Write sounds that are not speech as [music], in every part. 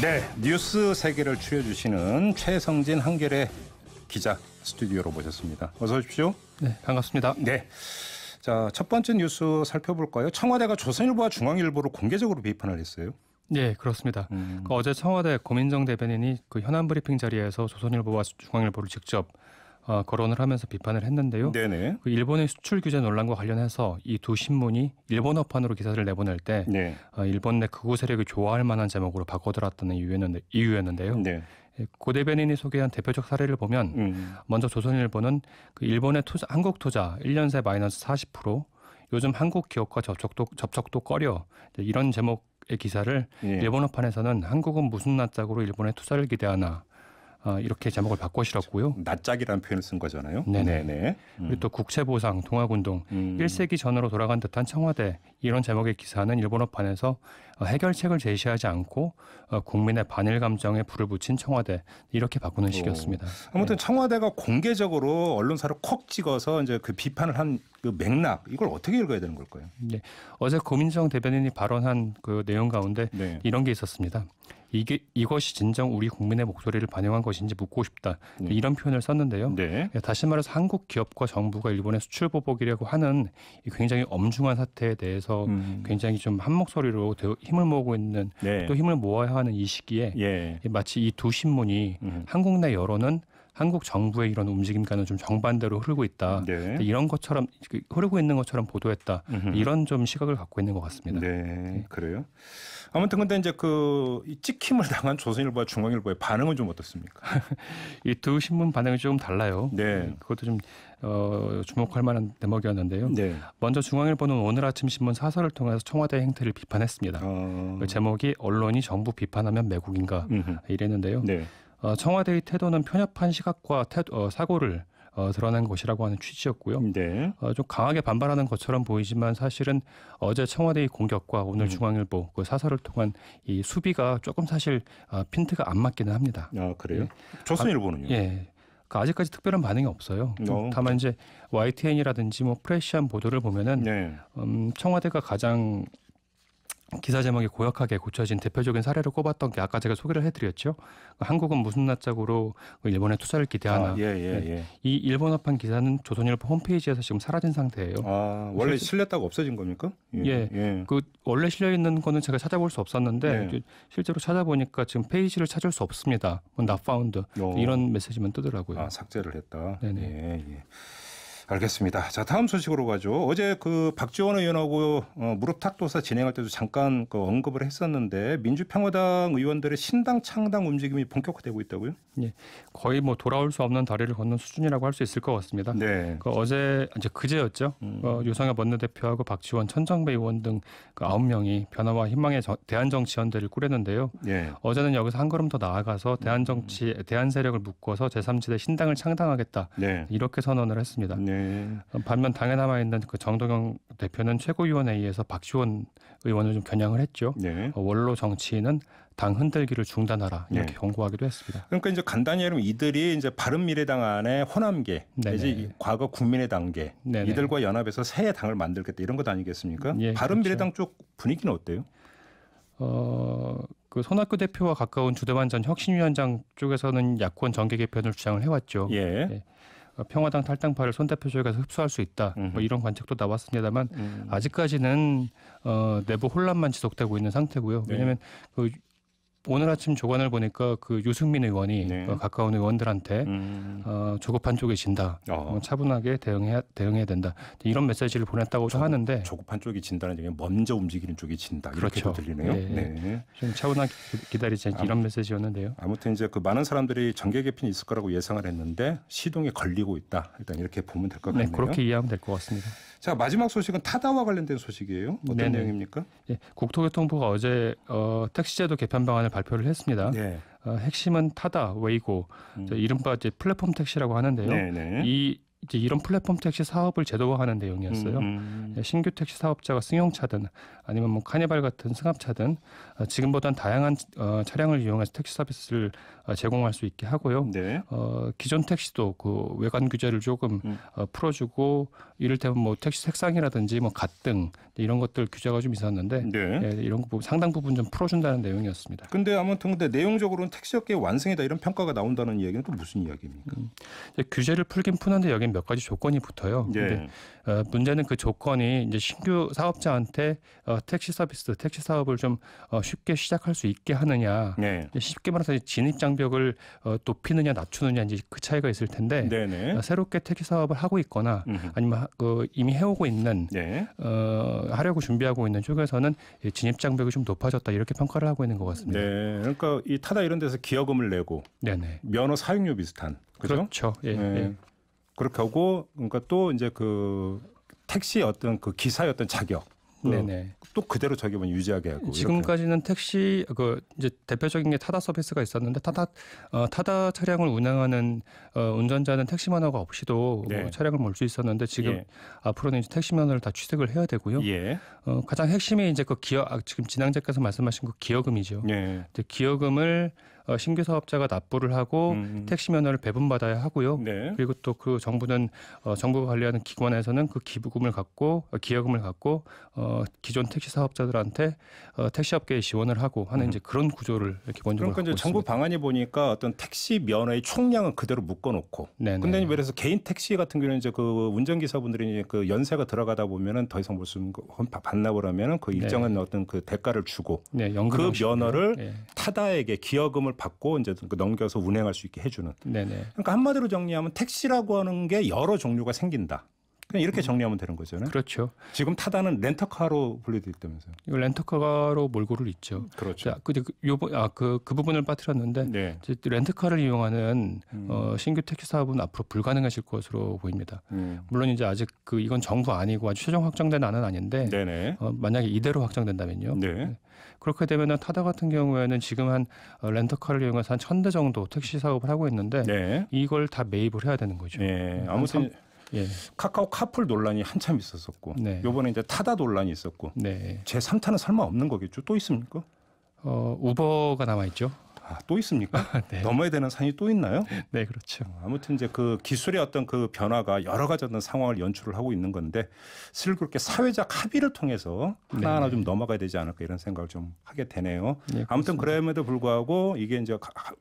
네, 뉴스 세계를 추려주시는 최성진 한결의 기자 스튜디오로 모셨습니다. 어서 오십시오. 네, 반갑습니다. 네. 자, 첫 번째 뉴스 살펴볼까요? 청와대가 조선일보와 중앙일보를 공개적으로 비판을 했어요. 네, 그렇습니다. 음. 그 어제 청와대 고민정 대변인이 그 현안 브리핑 자리에서 조선일보와 중앙일보를 직접 어, 거론을 하면서 비판을 했는데요. 네네. 그 일본의 수출 규제 논란과 관련해서 이 두 신문이 일본어판으로 기사를 내보낼 때 네. 어, 일본 내 극우 세력이 좋아할 만한 제목으로 바꿔들었다는 이유였는데, 이유였는데요. 네. 예, 고 대변인이 소개한 대표적 사례를 보면 음. 먼저 조선일보는 그 일본의 투자, 한국 투자 1년 새 마이너스 40% 요즘 한국 기업과 접촉도 접촉도 꺼려 이런 제목의 기사를 예. 일본어판에서는 한국은 무슨 낯짝으로 일본에 투자를 기대하나 아, 이렇게 제목을 바꿔시었고요 낯짝이라는 표현을 쓴 거잖아요. 네네. 네네. 음. 그리고 또 국채보상, 동학운동, 음. 1세기 전으로 돌아간 듯한 청와대 이런 제목의 기사는 일본어판에서 어, 해결책을 제시하지 않고 어, 국민의 반일 감정에 불을 붙인 청와대 이렇게 바꾸는 오. 식이었습니다. 아무튼 네. 청와대가 공개적으로 언론사로 콕 찍어서 이제 그 비판을 한그 맥락 이걸 어떻게 읽어야 되는 걸까요? 네. 어제 고민정 대변인이 발언한 그 내용 가운데 네. 이런 게 있었습니다. 이게 이것이 진정 우리 국민의 목소리를 반영한 것인지 묻고 싶다. 네. 이런 표현을 썼는데요. 네. 예, 다시 말해서 한국 기업과 정부가 일본의 수출 보복이라고 하는 굉장히 엄중한 사태에 대해서 음. 굉장히 좀 한 목소리로 힘을 모으고 있는 네. 또 힘을 모아야 하는 이 시기에 예. 마치 이 두 신문이 음. 한국 내 여론은 한국 정부의 이런 움직임과는 좀 정반대로 흐르고 있다. 네. 이런 것처럼 그 흐르고 있는 것처럼 보도했다. 음흠. 이런 좀 시각을 갖고 있는 것 같습니다. 네, 네. 그래요. 아무튼 근데 이제 그 찍힘을 [laughs] 당한 조선일보와 중앙일보의 반응은 좀 어떻습니까? [laughs] 이 두 신문 반응이 조금 달라요. 네. 음, 그것도 좀 어, 주목할 만한 대목이었는데요. 네. 먼저 중앙일보는 오늘 아침 신문 사설을 통해서 청와대 행태를 비판했습니다. 어... 그 제목이 언론이 정부 비판하면 매국인가 음흠. 이랬는데요. 네. 어, 청와대의 태도는 편협한 시각과 태도, 어, 사고를 어, 드러낸 것이라고 하는 취지였고요. 음, 네. 어, 좀 강하게 반발하는 것처럼 보이지만 사실은 어제 청와대의 공격과 오늘 음. 중앙일보 그 사설을 통한 이 수비가 조금 사실 어, 핀트가 안 맞기는 합니다. 아 그래요? 예. 조선일보는요? 아, 예. 그 아직까지 특별한 반응이 없어요. 어. 다만 네. 이제 YTN이라든지 뭐 프레시한 보도를 보면은 네. 음, 청와대가 가장 기사 제목이 고약하게 고쳐진 대표적인 사례를 꼽았던 게 아까 제가 소개를 해드렸죠. 그러니까 한국은 무슨 낯짝으로 일본에 투자를 기대하나. 아, 예, 예, 네. 예. 이 일본어판 기사는 조선일보 홈페이지에서 지금 사라진 상태예요. 아, 원래 실렸다고 없어진 겁니까? 예. 예. 예. 그 원래 실려 있는 거는 제가 찾아볼 수 없었는데 예. 실제로 찾아보니까 지금 페이지를 찾을 수 없습니다. 뭐 not found 어. 이런 메시지만 뜨더라고요. 아, 삭제를 했다. 네네. 예, 예. 알겠습니다. 자 다음 소식으로 가죠. 어제 그 박지원 의원하고 어, 무릎 탁도사 진행할 때도 잠깐 그 언급을 했었는데 민주평화당 의원들의 신당 창당 움직임이 본격화되고 있다고요? 예, 거의 뭐 돌아올 수 없는 다리를 걷는 수준이라고 할 수 있을 것 같습니다. 네. 그 어제 이제 그제였죠. 음. 어, 유상엽 원내대표하고 박지원, 천정배 의원 등그 아홉 명이 변화와 희망의 저, 대한정치연대를 꾸렸는데요. 네. 어제는 여기서 한 걸음 더 나아가서 대한정치, 음. 대한세력을 묶어서 제3지대 신당을 창당하겠다. 네. 이렇게 선언을 했습니다. 네. 예. 어, 반면 당에 남아 있는 그 정동영 대표는 최고위원회의에서 박시원 의원을 좀 겨냥을 했죠. 예. 원로 정치인은 당 흔들기를 중단하라 이렇게 네. 경고하기도 했습니다. 그러니까 이제 간단히 하면 이들이 이제 바른 미래당 안에 호남계 이제 과거 국민의당계 네네. 이들과 연합해서 새 당을 만들겠다 이런 것 아니겠습니까? 예, 바른 미래당 그렇죠. 쪽 분위기는 어때요? 어그 손학규 대표와 가까운 주대만 전 혁신위원장 쪽에서는 야권 정계 개편을 주장을 해왔죠. 예. 예. 평화당 탈당파를 손대표쪽에 가서 흡수할 수 있다. 뭐 이런 관측도 나왔습니다만 음. 아직까지는 어, 내부 혼란만 지속되고 있는 상태고요. 왜냐하면 네. 그 오늘 아침 조간을 보니까 그 유승민 의원이 네. 어, 가까운 의원들한테 음. 어, 조급한 쪽에 진다. 아. 어. 차분하게 대응해야 대응해야 된다. 이런 메시지를 보냈다고 조, 하는데 조급한 쪽이 진다는 얘기는 먼저 움직이는 쪽이 진다. 그렇게 이렇게 그렇죠. 들리네요. 네. 네. 좀 차분하게 기다리자 아무, 이런 메시지였는데요. 아무튼 이제 그 많은 사람들이 정계 개편이 있을 거라고 예상을 했는데 시동이 걸리고 있다. 일단 이렇게 보면 될것 네, 같네요. 네, 그렇게 이해하면 될 것 같습니다. 자 마지막 소식은 타다와 관련된 소식이에요. 어떤 네네. 내용입니까? 예, 국토교통부가 어제 어, 택시제도 개편 방안을 발표를 했습니다. 네. 어, 핵심은 타다, 웨이고 음. 이른바 이제 플랫폼 택시라고 하는데요. 네, 네. 이 이제 이런 플랫폼 택시 사업을 제도화하는 내용이었어요. 음. 음. 예, 신규 택시 사업자가 승용차든 아니면 뭐 카니발 같은 승합차든 어, 지금보다는 다양한 어, 차량을 이용해서 택시 서비스를 어, 제공할 수 있게 하고요. 네. 어, 기존 택시도 그 외관 규제를 조금 음. 풀어주고 이를테면 뭐 택시 색상이라든지 뭐 갓등 이런 것들 규제가 좀 있었는데 네. 예, 이런 거 상당 부분 좀 풀어준다는 내용이었습니다. 근데 아무튼 근데 내용적으로는 택시업계의 완성이다 이런 평가가 나온다는 이야기는 또 무슨 이야기입니까? 음. 규제를 풀긴 푸는데 여긴 몇 가지 조건이 붙어요. 예. 근데 어, 문제는 그 조건이 이제 신규 사업자한테 어, 택시 서비스, 택시 사업을 좀 어, 쉽게 시작할 수 있게 하느냐, 예. 쉽게 말해서 진입 장벽을 어, 높이느냐 낮추느냐 이제 그 차이가 있을 텐데 네네. 네. 어, 새롭게 택시 사업을 하고 있거나 음흠. 아니면 그 이미 해오고 있는 예. 어, 하려고 준비하고 있는 쪽에서는 진입 장벽이 좀 높아졌다 이렇게 평가를 하고 있는 것 같습니다. 네, 그러니까 이 타다 이런 데서 기여금을 내고 네네. 면허 사용료 비슷한 그죠? 그렇죠. 예. 예. 그렇게 하고 그러니까 또 이제 그 택시 어떤 그 기사의 어떤 자격 그 네네. 또 그대로 자격은 뭐 유지하게 하고 지금까지는 이렇게. 택시 그 이제 대표적인 게 타다 서비스가 있었는데 타다 어, 타다 차량을 운행하는 어, 운전자는 택시 면허가 없이도 뭐 네. 어, 차량을 몰 수 있었는데 지금 예. 앞으로는 이제 택시 면허를 다 취득을 해야 되고요. 예. 어, 가장 핵심이 이제 그기여 아, 지금 진행자께서 말씀하신 그 기여금이죠. 예. 기여금을 어, 신규 사업자가 납부를 하고 음, 음. 택시 면허를 배분받아야 하고요. 네. 그리고 또 그 정부는 어, 정부가 관리하는 기관에서는 그 기부금을 갖고 어, 기여금을 갖고 어, 기존 택시 사업자들한테 어, 택시업계에 지원을 하고 하는 음. 이제 그런 구조를 기본적으로 그러니까 이제 정부 방안이 보니까 어떤 택시 면허의 총량은 그대로 묶어놓고 네네. 근데 예래서 개인 택시 같은 경우는 이제 그 운전기사분들이 이제 그 연세가 들어가다 보면은 더 이상 무슨 그 반나보라면은그 일정한 네. 어떤 그 대가를 주고 네, 그 면허를 네. 타다에게 기여금을 인정을 받고 이제 그 넘겨서 운행할 수 있게 해주는. 네네. 그러니까 한마디로 정리하면 택시라고 하는 게 여러 종류가 생긴다. 그냥 이렇게 정리하면 되는 거잖아요. 그렇죠. 지금 타다는 렌터카로 분류되기 때문에서요. 렌터카로 몰고를 있죠. 그렇죠. 자, 근데 그 요번 아 그 그 부분을 빠뜨렸는데 네. 렌터카를 이용하는 음. 어, 신규 택시 사업은 앞으로 불가능하실 것으로 보입니다. 음. 물론 이제 아직 그 이건 정부 아니고 아주 최종 확정된 안은 아닌데 네네. 어, 만약에 이대로 확정된다면요. 네. 네. 그렇게 되면은 타다 같은 경우에는 지금 한 어, 렌터카를 이용해서 한천대 정도 택시 사업을 하고 있는데 네. 이걸 다 매입을 해야 되는 거죠. 네. 아무튼 예. 카카오 카풀 논란이 한참 있었었고 네. 요번에 이제 타다 논란이 있었고 네. 제 3타는 설마 없는 거겠죠? 또 있습니까? 어, 우버가 남아 있죠. 아, 또 있습니까? 아, 네. 넘어야 되는 산이 또 있나요? 네, 그렇죠. 어, 아무튼 이제 그 기술의 어떤 그 변화가 여러 가지 어떤 상황을 연출을 하고 있는 건데 슬그렇게 사회적 합의를 통해서 네. 하나하나 네. 좀 넘어가야 되지 않을까 이런 생각을 좀 하게 되네요. 네, 아무튼 그럼에도 불구하고 이게 이제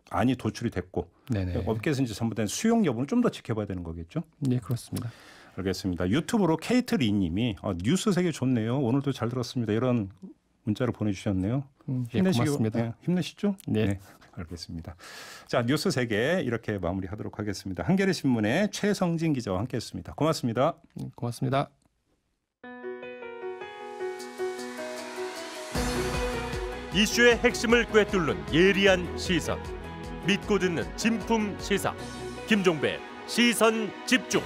안이 도출이 됐고 네네. 네. 업계에서 이제 전부된 수용 여부는 좀 더 지켜봐야 되는 거겠죠? 네, 그렇습니다. 알겠습니다. 유튜브로 케이트 리님이 아, 어, 뉴스 세계 좋네요. 오늘도 잘 들었습니다. 이런 문자로 보내주셨네요. 음, 예, 힘내시기 고맙습니다. 네, 힘내시죠? 네. 네. 알겠습니다. 자 뉴스 세계 이렇게 마무리하도록 하겠습니다. 한겨레 신문의 최성진 기자와 함께했습니다. 고맙습니다. 네, 고맙습니다. 이슈의 핵심을 꿰뚫는 예리한 시선, 믿고 듣는 진품 시사, 김종배 시선 집중.